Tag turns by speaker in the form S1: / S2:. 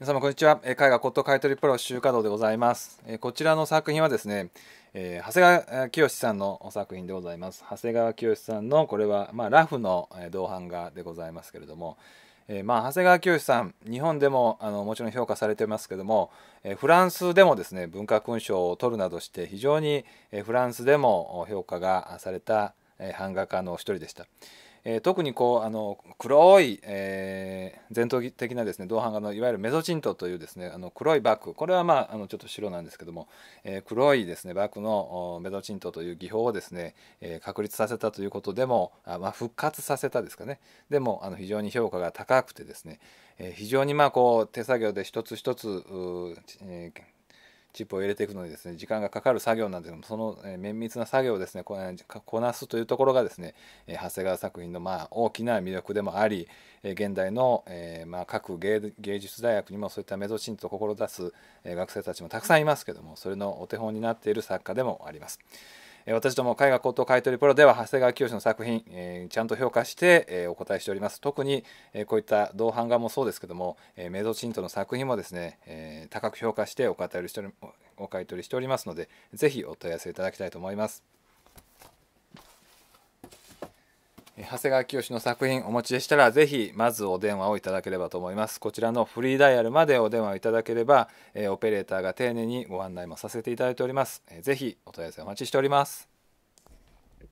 S1: 皆様こんにちは絵画骨董買取プロ集華堂でございますこちらの作品はですね長谷川清さんの作品でございます長谷川清さんのこれはまあ、ラフの銅版画でございますけれどもまあ、長谷川清さん日本でもあのもちろん評価されてますけどもフランスでもですね文化勲章を取るなどして非常にフランスでも評価がされた版画家の一人でした。えー、特にこうあの黒い、えー、伝統的なですね銅版画のいわゆるメゾチントというですねあの黒いバッグこれはまああのちょっと白なんですけども、えー、黒いですねバッグのメゾチントという技法をですね、え確立させたということでもあ、まあ、復活させたですかねでもあの非常に評価が高くてですね、え非常にまあこう手作業で一つ一つ、チップを入れていくのにですね時間がかかる作業なんですけどもその、え綿密な作業をですねここなすというところがですね、え長谷川作品のまあ大きな魅力でもあり、え現代の、えまあ、各芸術大学にもそういったメゾシンと志す、え学生たちもたくさんいますけどもそれのお手本になっている作家でもあります。私ども絵画高等買取プロでは長谷川清の作品、えー、ちゃんと評価して、えー、お答えしております特に、えー、こういった銅版画もそうですけども、えー、メドチントの作品もですね、えー、高く評価してお買い取りしておりますのでぜひお問い合わせいただきたいと思います。長谷川清の作品お持ちでしたら、ぜひ、まずお電話をいただければと思います。こちらのフリーダイヤルまでお電話いただければ、えオペレーターが丁寧にご案内もさせていただいております。えぜひ、お問い合わせお待ちしております。